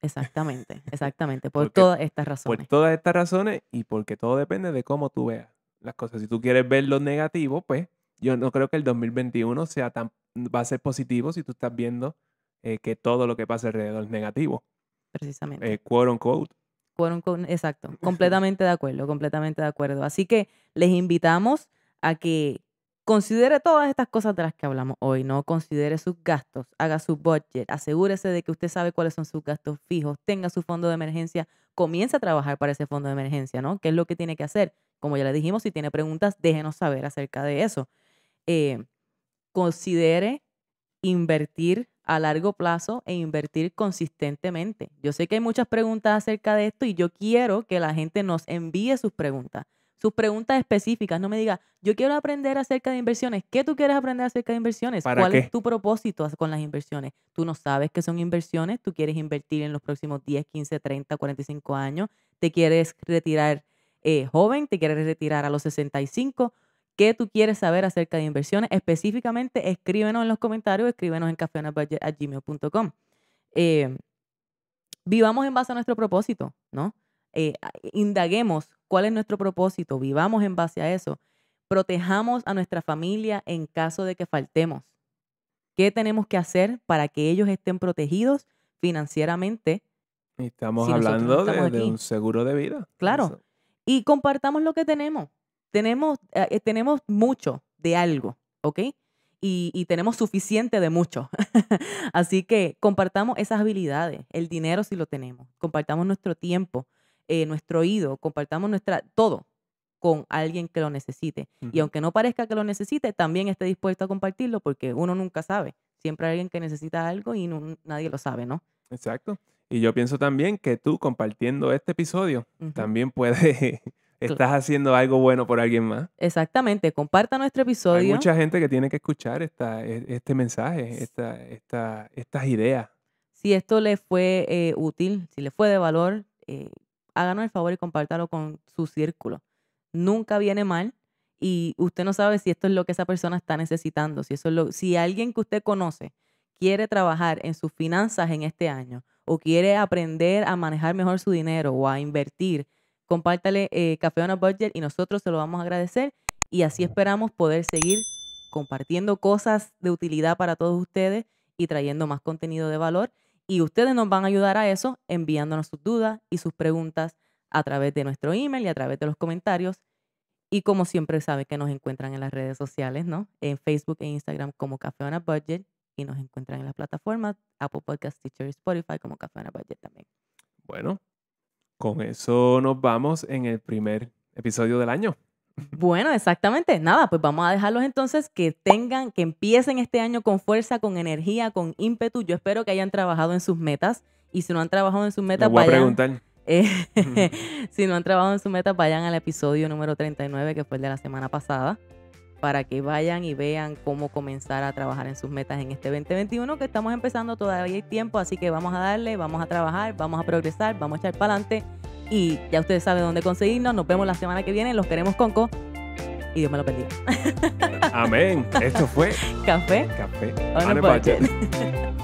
Exactamente, exactamente, por todas estas razones. Por todas estas razones y porque todo depende de cómo tú veas las cosas. Si tú quieres ver lo negativo, pues yo no creo que el 2021 sea tan va a ser positivo si tú estás viendo eh, que todo lo que pasa alrededor es negativo. Precisamente. Eh, quote Quote exacto. Completamente de acuerdo, completamente de acuerdo. Así que les invitamos a que considere todas estas cosas de las que hablamos hoy, ¿no? Considere sus gastos, haga su budget, asegúrese de que usted sabe cuáles son sus gastos fijos, tenga su fondo de emergencia, comience a trabajar para ese fondo de emergencia, ¿no? ¿Qué es lo que tiene que hacer? Como ya le dijimos, si tiene preguntas, déjenos saber acerca de eso. Eh, considere invertir a largo plazo e invertir consistentemente. Yo sé que hay muchas preguntas acerca de esto y yo quiero que la gente nos envíe sus preguntas, sus preguntas específicas. No me diga, yo quiero aprender acerca de inversiones. ¿Qué tú quieres aprender acerca de inversiones? ¿Cuál es tu propósito con las inversiones? Tú no sabes qué son inversiones, tú quieres invertir en los próximos 10, 15, 30, 45 años, te quieres retirar eh, joven, te quieres retirar a los 65 qué tú quieres saber acerca de inversiones. Específicamente, escríbenos en los comentarios, escríbenos en cafeonabudget.gmail.com. Em, vivamos en base a nuestro propósito, ¿no? Eh, indaguemos cuál es nuestro propósito, vivamos en base a eso. Protejamos a nuestra familia en caso de que faltemos. ¿Qué tenemos que hacer para que ellos estén protegidos financieramente? Estamos hablando de, un seguro de vida. Claro. Y compartamos lo que tenemos. Tenemos, eh, eh, tenemos mucho de algo, ¿ok? Y, tenemos suficiente de mucho. Así que compartamos esas habilidades, el dinero si lo tenemos, compartamos nuestro tiempo, eh, nuestro oído, compartamos nuestra, todo, con alguien que lo necesite. Y aunque no parezca que lo necesite, también esté dispuesto a compartirlo porque uno nunca sabe. Siempre hay alguien que necesita algo y nadie lo sabe, ¿no? Exacto. Y yo pienso también que tú compartiendo este episodio también puedes Estás haciendo algo bueno por alguien más. Exactamente. Comparta nuestro episodio. Hay mucha gente que tiene que escuchar esta, e, este mensaje, esta, estas ideas. Si esto le fue eh, útil, si le fue de valor, eh, háganos el favor y compártalo con su círculo. Nunca viene mal y usted no sabe si esto es lo que esa persona está necesitando. Si, eso lo, si alguien que usted conoce quiere trabajar en sus finanzas en este año o quiere aprender a manejar mejor su dinero o a invertir compártale eh, Café Budget y nosotros se lo vamos a agradecer y así esperamos poder seguir compartiendo cosas de utilidad para todos ustedes y trayendo más contenido de valor. Y ustedes nos van a ayudar a eso enviándonos sus dudas y sus preguntas a través de nuestro email y a través de los comentarios. Y como siempre saben que nos encuentran en las redes sociales, ¿no? En Facebook e Instagram como Café Budget y nos encuentran en las plataformas Apple Podcast, Teacher Spotify como Café Budget también. Bueno, con eso nos vamos en el primer episodio del año. Bueno, exactamente. Nada, pues vamos a dejarlos entonces que tengan, que empiecen este año con fuerza, con energía, con ímpetu. Yo espero que hayan trabajado en sus metas y si no han trabajado en sus metas, eh, si no han trabajado en sus metas, vayan al episodio número 39 que fue el de la semana pasada para que vayan y vean cómo comenzar a trabajar en sus metas en este 2021 que estamos empezando, todavía hay tiempo, así que vamos a darle, vamos a trabajar, vamos a progresar, vamos a echar para adelante y ya ustedes saben dónde conseguirnos, nos vemos la semana que viene, los queremos conco y Dios me lo bendiga. Amén, esto fue Café, Café,